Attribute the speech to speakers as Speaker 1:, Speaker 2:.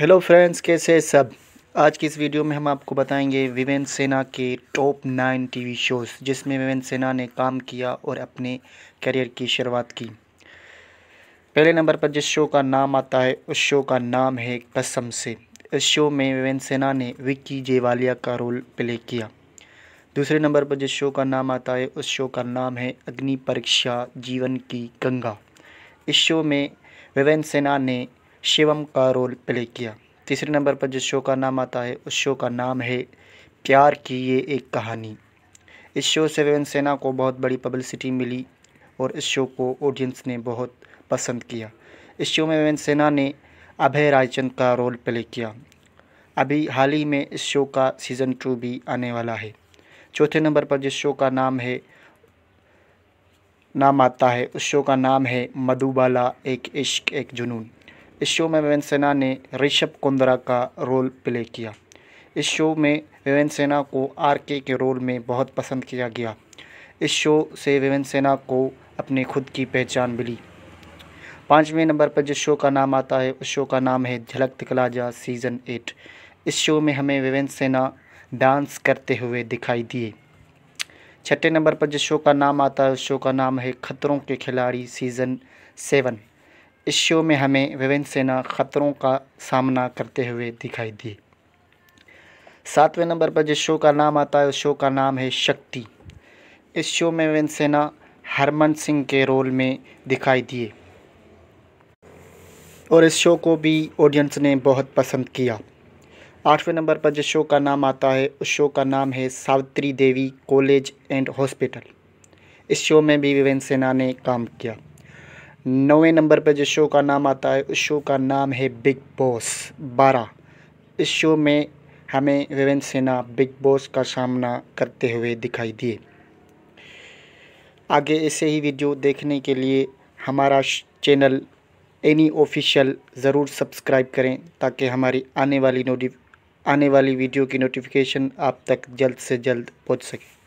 Speaker 1: hello friends कैसे सब आज की इस वीडियो में हम आपको बताएंगे विवेन सेना के टॉप नाइन टीवी शोज़ जिसमें विवेन सेना ने काम किया और अपने करियर की शुरुआत की पहले नंबर पर जिस शो का नाम आता है उस शो का नाम है कसम से इस शो में विवेन सेना ने विक्की जेवालिया का रोल प्ले किया दूसरे नंबर पर जिस शो का नाम आता है उस शो का नाम है अग्नि परीक्षा जीवन की गंगा इस शो में विवेन सेना ने शिवम का रोल प्ले किया तीसरे नंबर पर जिस शो का नाम आता है उस शो का नाम है प्यार की ये एक कहानी इस शो से विवन सेना को बहुत बड़ी पब्लिसिटी मिली और इस शो को ऑडियंस ने बहुत पसंद किया इस शो में विवन सेना ने अभय रायचंद का रोल प्ले किया अभी हाल ही में इस शो का सीज़न टू भी आने वाला है चौथे नंबर पर जिस शो का नाम है नाम आता है उस शो का नाम है मधुबाला एक इश्क एक जुनून इस शो में विवेन सेना ने ऋषभ कुंद्रा का रोल प्ले किया इस शो में विवेन सेना को आर के के रोल में बहुत पसंद किया गया इस शो से विवेन सेना को अपने खुद की पहचान मिली पाँचवें नंबर पर जिस शो का नाम आता है उस शो का नाम है झलक दिखला सीज़न एट इस शो में हमें विवेन सेना डांस करते हुए दिखाई दिए छठे नंबर पर जिस शो का नाम आता है उस शो का नाम है खतरों के खिलाड़ी सीज़न सेवन इस शो में हमें विभिन्न सेना ख़तरों का सामना करते हुए दिखाई दी सातवें नंबर पर जिस शो का नाम आता है उस शो का नाम है शक्ति इस शो में विभिन्न सेना हरमन सिंह के रोल में दिखाई दिए और इस शो को भी ऑडियंस ने बहुत पसंद किया आठवें नंबर पर जिस शो का नाम आता है उस शो का नाम है Savitri Devi college and hospital इस शो में भी विभिन्न सेना ने काम किया नौवें नंबर पर जिस शो का नाम आता है उस शो का नाम है बिग बॉस बारह इस शो में हमें विवेन सेना बिग बॉस का सामना करते हुए दिखाई दिए आगे ऐसे ही वीडियो देखने के लिए हमारा चैनल एनी ऑफिशियल ज़रूर सब्सक्राइब करें ताकि हमारी आने वाली नोटिफ आने वाली वीडियो की नोटिफिकेशन आप तक जल्द से जल्द पहुंच सके